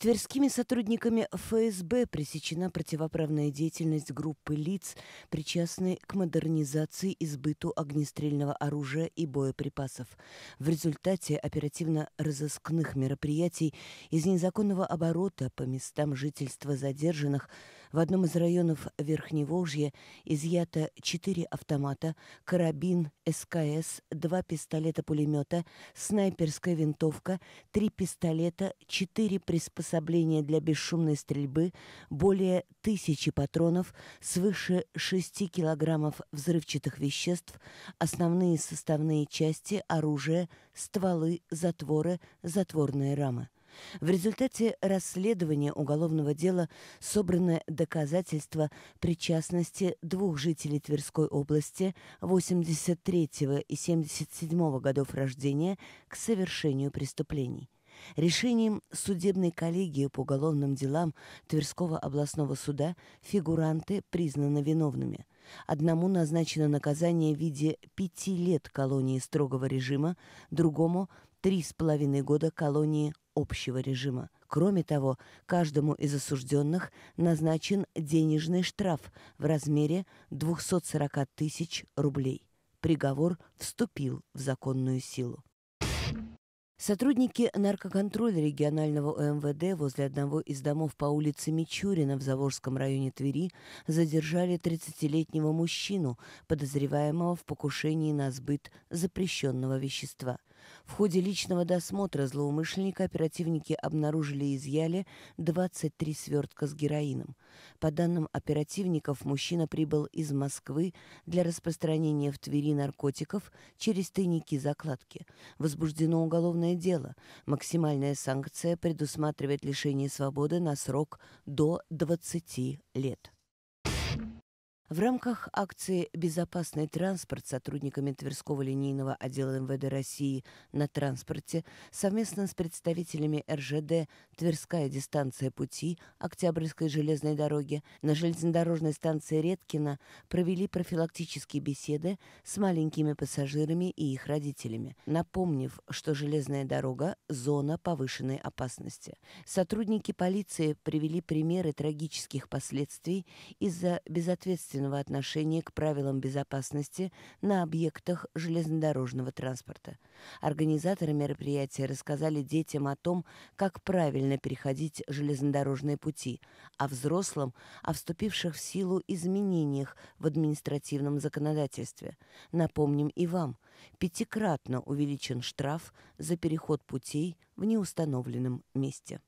Тверскими сотрудниками ФСБ пресечена противоправная деятельность группы лиц, причастной к модернизации и сбыту огнестрельного оружия и боеприпасов. В результате оперативно-розыскных мероприятий из незаконного оборота по местам жительства задержанных – в одном из районов Верхневолжья изъято 4 автомата, карабин, СКС, 2 пистолета-пулемета, снайперская винтовка, 3 пистолета, 4 приспособления для бесшумной стрельбы, более тысячи патронов, свыше 6 килограммов взрывчатых веществ, основные составные части оружия, стволы, затворы, затворные рамы. В результате расследования уголовного дела собраны доказательства причастности двух жителей Тверской области 83 и 77 годов рождения к совершению преступлений. Решением судебной коллегии по уголовным делам Тверского областного суда фигуранты признаны виновными. Одному назначено наказание в виде пяти лет колонии строгого режима, другому три с половиной года колонии общего режима. Кроме того, каждому из осужденных назначен денежный штраф в размере 240 тысяч рублей. Приговор вступил в законную силу. Сотрудники наркоконтроля регионального МВД возле одного из домов по улице Мичурина в Заворском районе Твери задержали 30-летнего мужчину, подозреваемого в покушении на сбыт запрещенного вещества – в ходе личного досмотра злоумышленника оперативники обнаружили и изъяли 23 свертка с героином. По данным оперативников, мужчина прибыл из Москвы для распространения в Твери наркотиков через тайники-закладки. Возбуждено уголовное дело. Максимальная санкция предусматривает лишение свободы на срок до 20 лет. В рамках акции «Безопасный транспорт» сотрудниками Тверского линейного отдела МВД России на транспорте совместно с представителями РЖД «Тверская дистанция пути» Октябрьской железной дороги на железнодорожной станции Редкина провели профилактические беседы с маленькими пассажирами и их родителями, напомнив, что железная дорога – зона повышенной опасности. Сотрудники полиции привели примеры трагических последствий из-за безответственности ответственного отношения к правилам безопасности на объектах железнодорожного транспорта. Организаторы мероприятия рассказали детям о том, как правильно переходить железнодорожные пути, а взрослым – о вступивших в силу изменениях в административном законодательстве. Напомним и вам, пятикратно увеличен штраф за переход путей в неустановленном месте.